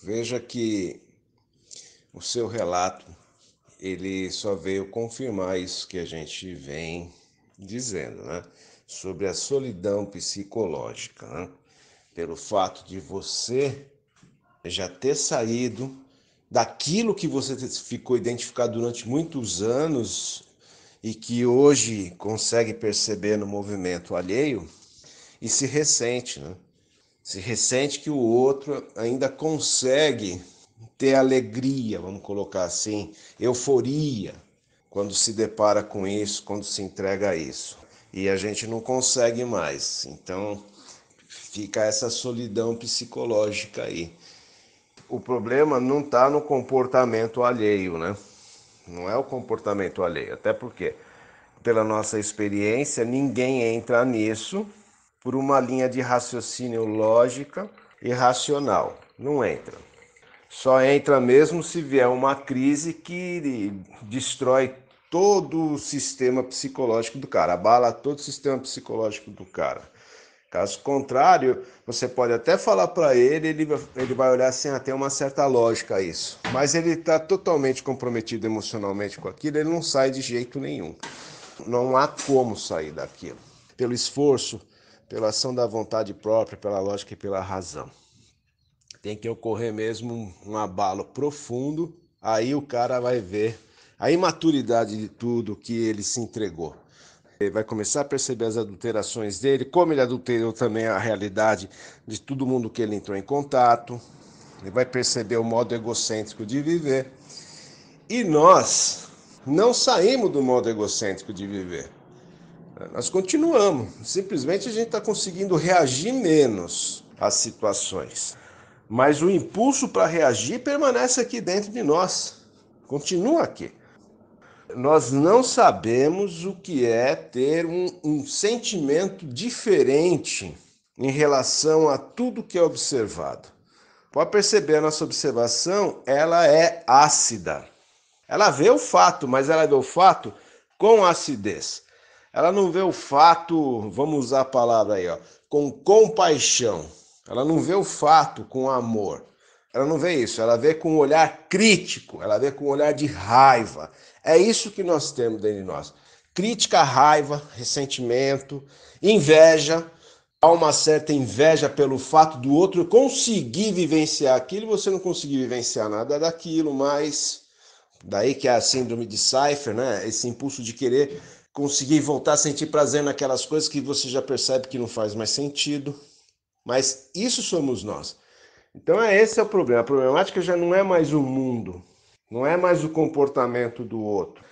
Veja que o seu relato ele só veio confirmar isso que a gente vem dizendo, né? Sobre a solidão psicológica, né? pelo fato de você já ter saído daquilo que você ficou identificado durante muitos anos e que hoje consegue perceber no movimento alheio e se ressente, né? Se ressente que o outro ainda consegue ter alegria, vamos colocar assim, euforia, quando se depara com isso, quando se entrega a isso. E a gente não consegue mais. Então fica essa solidão psicológica aí. O problema não está no comportamento alheio, né? não é o comportamento alheio. Até porque, pela nossa experiência, ninguém entra nisso por uma linha de raciocínio lógica e racional. Não entra. Só entra mesmo se vier uma crise que destrói todo o sistema psicológico do cara, abala todo o sistema psicológico do cara. Caso contrário, você pode até falar para ele, ele, ele vai olhar assim, ah, uma certa lógica isso. Mas ele está totalmente comprometido emocionalmente com aquilo, ele não sai de jeito nenhum. Não há como sair daquilo. Pelo esforço, pela ação da vontade própria, pela lógica e pela razão. Tem que ocorrer mesmo um abalo profundo, aí o cara vai ver a imaturidade de tudo que ele se entregou. Ele vai começar a perceber as adulterações dele, como ele adulterou também a realidade de todo mundo que ele entrou em contato. Ele vai perceber o modo egocêntrico de viver. E nós não saímos do modo egocêntrico de viver. Nós continuamos. Simplesmente a gente está conseguindo reagir menos às situações. Mas o impulso para reagir permanece aqui dentro de nós. Continua aqui nós não sabemos o que é ter um, um sentimento diferente em relação a tudo que é observado. Pode perceber, a nossa observação ela é ácida. Ela vê o fato, mas ela vê o fato com acidez. Ela não vê o fato, vamos usar a palavra aí, ó, com compaixão. Ela não vê o fato com amor. Ela não vê isso, ela vê com um olhar crítico, ela vê com um olhar de raiva, é isso que nós temos dentro de nós. Crítica, raiva, ressentimento, inveja. Há uma certa inveja pelo fato do outro conseguir vivenciar aquilo e você não conseguir vivenciar nada daquilo, mas daí que é a síndrome de Cypher, né? Esse impulso de querer conseguir voltar a sentir prazer naquelas coisas que você já percebe que não faz mais sentido. Mas isso somos nós. Então é esse é o problema. A problemática já não é mais o mundo não é mais o comportamento do outro.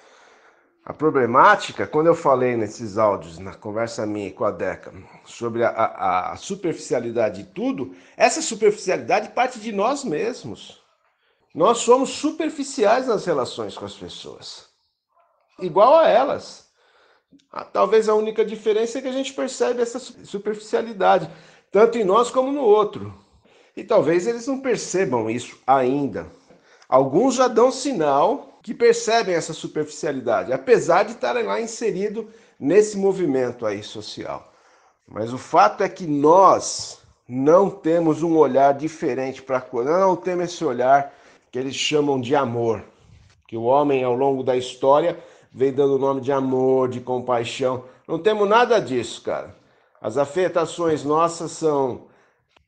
A problemática, quando eu falei nesses áudios, na conversa minha com a Deca, sobre a, a, a superficialidade de tudo, essa superficialidade parte de nós mesmos. Nós somos superficiais nas relações com as pessoas, igual a elas. Ah, talvez a única diferença é que a gente percebe essa superficialidade, tanto em nós como no outro. E talvez eles não percebam isso ainda. Alguns já dão sinal que percebem essa superficialidade, apesar de estarem lá inserido nesse movimento aí social. Mas o fato é que nós não temos um olhar diferente para a coisa, não temos esse olhar que eles chamam de amor, que o homem ao longo da história vem dando o nome de amor, de compaixão. Não temos nada disso, cara. As afetações nossas são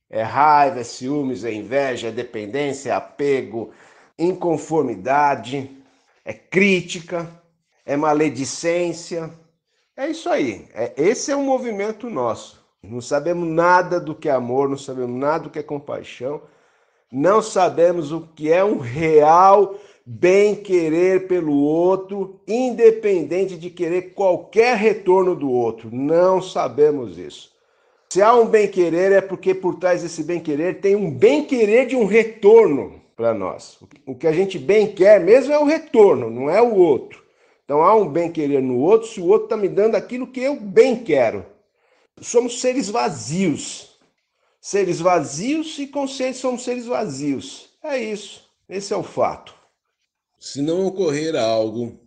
é raiva, é ciúmes, é inveja, é dependência, é apego, inconformidade, é crítica, é maledicência. É isso aí. É, esse é um movimento nosso. Não sabemos nada do que é amor, não sabemos nada do que é compaixão, não sabemos o que é um real bem-querer pelo outro, independente de querer qualquer retorno do outro. Não sabemos isso. Se há um bem-querer, é porque por trás desse bem-querer tem um bem-querer de um retorno para nós. O que a gente bem quer mesmo é o retorno, não é o outro. Então há um bem querer no outro se o outro está me dando aquilo que eu bem quero. Somos seres vazios. Seres vazios e conscientes somos seres vazios. É isso. Esse é o fato. Se não ocorrer algo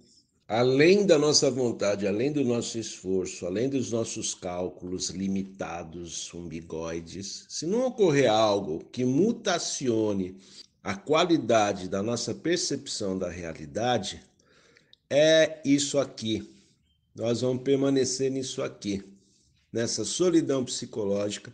além da nossa vontade, além do nosso esforço, além dos nossos cálculos limitados, umbigoides, se não ocorrer algo que mutacione a qualidade da nossa percepção da realidade é isso aqui. Nós vamos permanecer nisso aqui, nessa solidão psicológica,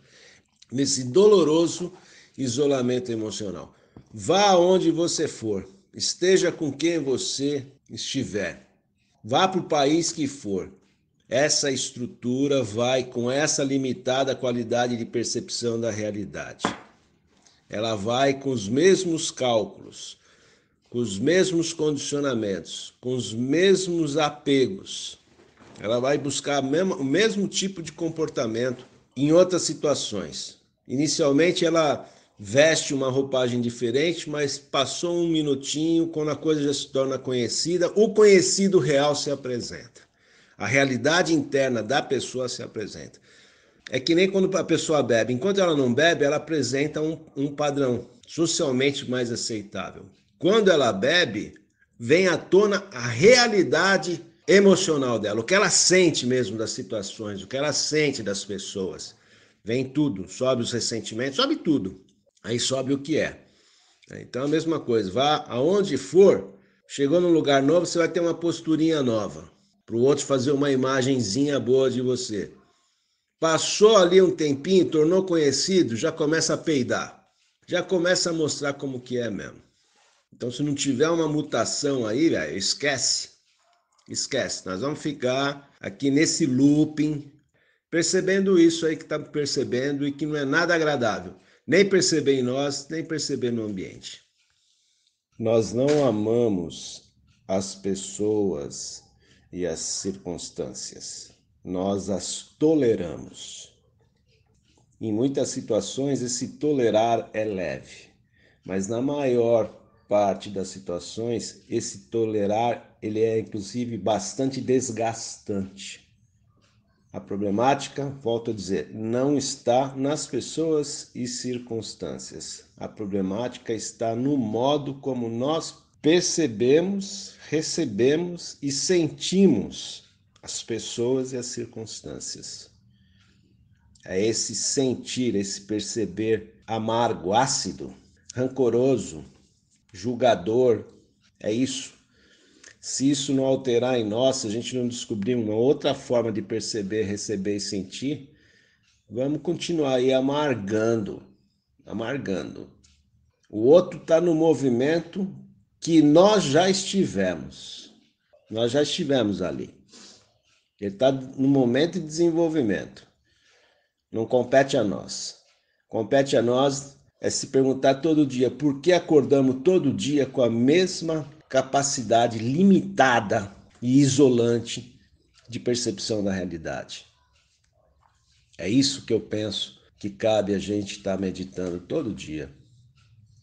nesse doloroso isolamento emocional. Vá aonde você for, esteja com quem você estiver, vá para o país que for. Essa estrutura vai com essa limitada qualidade de percepção da realidade ela vai com os mesmos cálculos, com os mesmos condicionamentos, com os mesmos apegos. Ela vai buscar o mesmo tipo de comportamento em outras situações. Inicialmente ela veste uma roupagem diferente, mas passou um minutinho, quando a coisa já se torna conhecida, o conhecido real se apresenta. A realidade interna da pessoa se apresenta. É que nem quando a pessoa bebe. Enquanto ela não bebe, ela apresenta um, um padrão socialmente mais aceitável. Quando ela bebe, vem à tona a realidade emocional dela, o que ela sente mesmo das situações, o que ela sente das pessoas. Vem tudo, sobe os ressentimentos, sobe tudo. Aí sobe o que é. é então a mesma coisa, vá aonde for, chegou num lugar novo, você vai ter uma posturinha nova, para o outro fazer uma imagenzinha boa de você. Passou ali um tempinho, tornou conhecido, já começa a peidar. Já começa a mostrar como que é mesmo. Então, se não tiver uma mutação aí, esquece. Esquece. Nós vamos ficar aqui nesse looping, percebendo isso aí que estamos tá percebendo e que não é nada agradável. Nem perceber em nós, nem perceber no ambiente. Nós não amamos as pessoas e as circunstâncias nós as toleramos. Em muitas situações, esse tolerar é leve, mas na maior parte das situações, esse tolerar ele é inclusive bastante desgastante. A problemática, volto a dizer, não está nas pessoas e circunstâncias. A problemática está no modo como nós percebemos, recebemos e sentimos as pessoas e as circunstâncias. É esse sentir, esse perceber amargo, ácido, rancoroso, julgador. É isso. Se isso não alterar em nós, se a gente não descobrir uma outra forma de perceber, receber e sentir, vamos continuar aí amargando, amargando. O outro está no movimento que nós já estivemos. Nós já estivemos ali. Ele está no momento de desenvolvimento. Não compete a nós. Compete a nós é se perguntar todo dia por que acordamos todo dia com a mesma capacidade limitada e isolante de percepção da realidade. É isso que eu penso que cabe a gente estar tá meditando todo dia.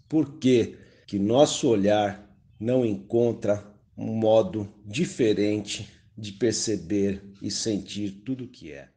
Por que, que nosso olhar não encontra um modo diferente de perceber e sentir tudo o que é.